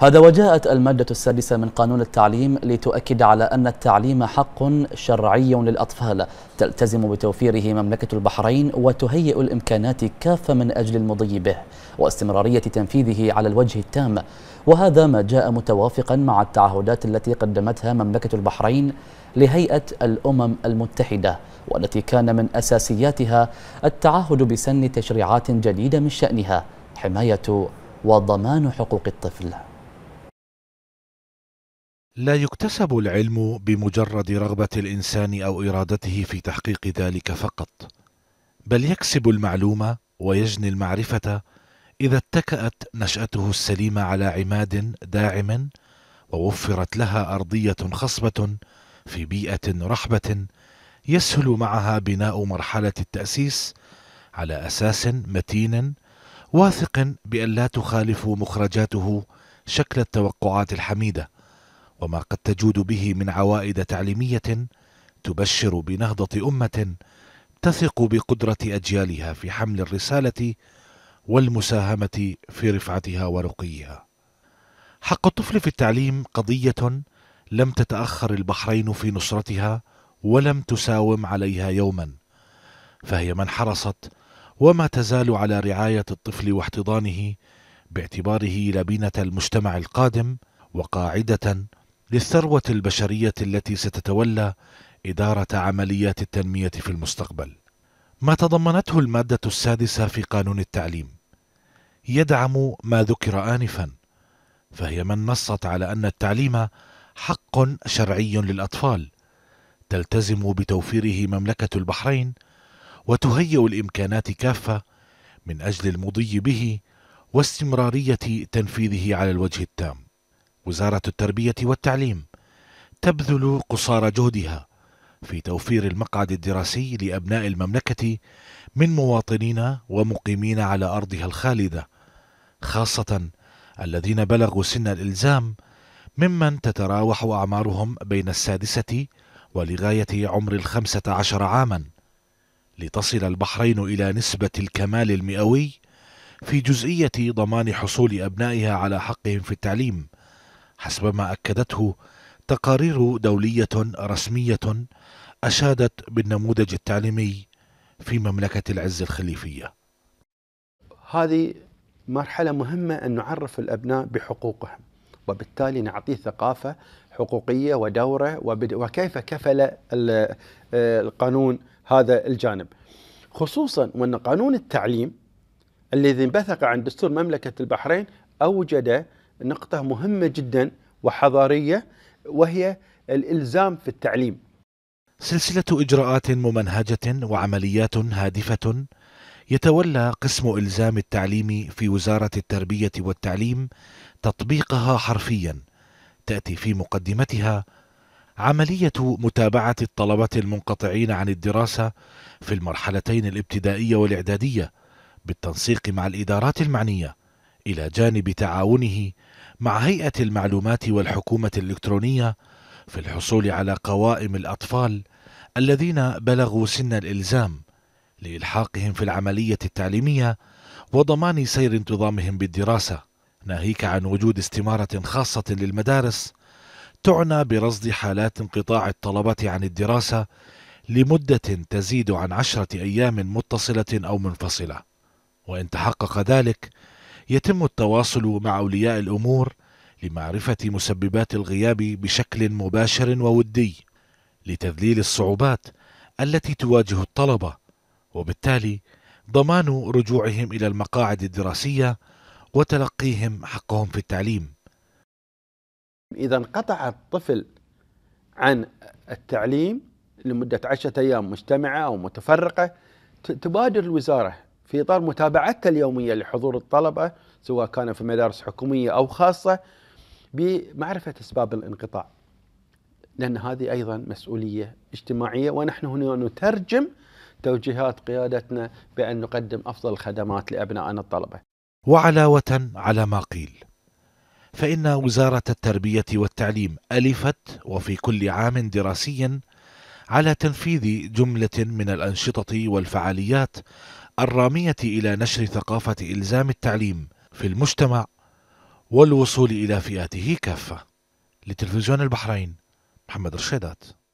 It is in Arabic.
هذا وجاءت المادة السادسة من قانون التعليم لتؤكد على أن التعليم حق شرعي للأطفال تلتزم بتوفيره مملكة البحرين وتهيئ الإمكانات كافة من أجل المضي به واستمرارية تنفيذه على الوجه التام وهذا ما جاء متوافقا مع التعهدات التي قدمتها مملكة البحرين لهيئة الأمم المتحدة والتي كان من أساسياتها التعهد بسن تشريعات جديدة من شأنها حماية وضمان حقوق الطفل لا يكتسب العلم بمجرد رغبه الانسان او ارادته في تحقيق ذلك فقط بل يكسب المعلومه ويجني المعرفه اذا اتكات نشاته السليمه على عماد داعم ووفرت لها ارضيه خصبه في بيئه رحبه يسهل معها بناء مرحله التاسيس على اساس متين واثق بان لا تخالف مخرجاته شكل التوقعات الحميده وما قد تجود به من عوائد تعليميه تبشر بنهضه امه تثق بقدره اجيالها في حمل الرساله والمساهمه في رفعتها ورقيها حق الطفل في التعليم قضيه لم تتاخر البحرين في نصرتها ولم تساوم عليها يوما فهي من حرصت وما تزال على رعايه الطفل واحتضانه باعتباره لبنه المجتمع القادم وقاعده للثروة البشرية التي ستتولى إدارة عمليات التنمية في المستقبل. ما تضمنته المادة السادسة في قانون التعليم يدعم ما ذكر آنفا، فهي من نصت على أن التعليم حق شرعي للأطفال، تلتزم بتوفيره مملكة البحرين، وتهيئ الإمكانات كافة من أجل المضي به واستمرارية تنفيذه على الوجه التام. وزارة التربية والتعليم تبذل قصارى جهدها في توفير المقعد الدراسي لأبناء المملكة من مواطنين ومقيمين على أرضها الخالدة خاصة الذين بلغوا سن الإلزام ممن تتراوح أعمارهم بين السادسة ولغاية عمر الخمسة عشر عاما لتصل البحرين إلى نسبة الكمال المئوي في جزئية ضمان حصول أبنائها على حقهم في التعليم حسب ما أكدته تقارير دولية رسمية أشادت بالنموذج التعليمي في مملكة العز الخليفية هذه مرحلة مهمة أن نعرف الأبناء بحقوقهم وبالتالي نعطيه ثقافة حقوقية ودورة وكيف كفل القانون هذا الجانب خصوصا وأن قانون التعليم الذي انبثق عن دستور مملكة البحرين أوجد نقطة مهمة جدا وحضارية وهي الإلزام في التعليم سلسلة إجراءات ممنهجة وعمليات هادفة يتولى قسم إلزام التعليم في وزارة التربية والتعليم تطبيقها حرفيا تأتي في مقدمتها عملية متابعة الطلبة المنقطعين عن الدراسة في المرحلتين الابتدائية والإعدادية بالتنسيق مع الإدارات المعنية إلى جانب تعاونه مع هيئة المعلومات والحكومة الإلكترونية في الحصول على قوائم الأطفال الذين بلغوا سن الإلزام لإلحاقهم في العملية التعليمية وضمان سير انتظامهم بالدراسة ناهيك عن وجود استمارة خاصة للمدارس تعنى برصد حالات انقطاع الطلبة عن الدراسة لمدة تزيد عن عشرة أيام متصلة أو منفصلة وإن تحقق ذلك يتم التواصل مع أولياء الأمور لمعرفة مسببات الغياب بشكل مباشر وودي لتذليل الصعوبات التي تواجه الطلبة وبالتالي ضمان رجوعهم إلى المقاعد الدراسية وتلقيهم حقهم في التعليم إذا انقطع الطفل عن التعليم لمدة عشرة أيام مجتمعة أو متفرقة تبادر الوزارة في إطار متابعتها اليومية لحضور الطلبة سواء كان في مدارس حكومية أو خاصة بمعرفة أسباب الانقطاع لأن هذه أيضا مسؤولية اجتماعية ونحن هنا نترجم توجيهات قيادتنا بأن نقدم أفضل الخدمات لأبنائنا الطلبة وعلاوة على ما قيل فإن وزارة التربية والتعليم ألفت وفي كل عام دراسي على تنفيذ جملة من الأنشطة والفعاليات الرامية إلى نشر ثقافة إلزام التعليم في المجتمع والوصول إلى فئاته كافة لتلفزيون البحرين محمد رشيدات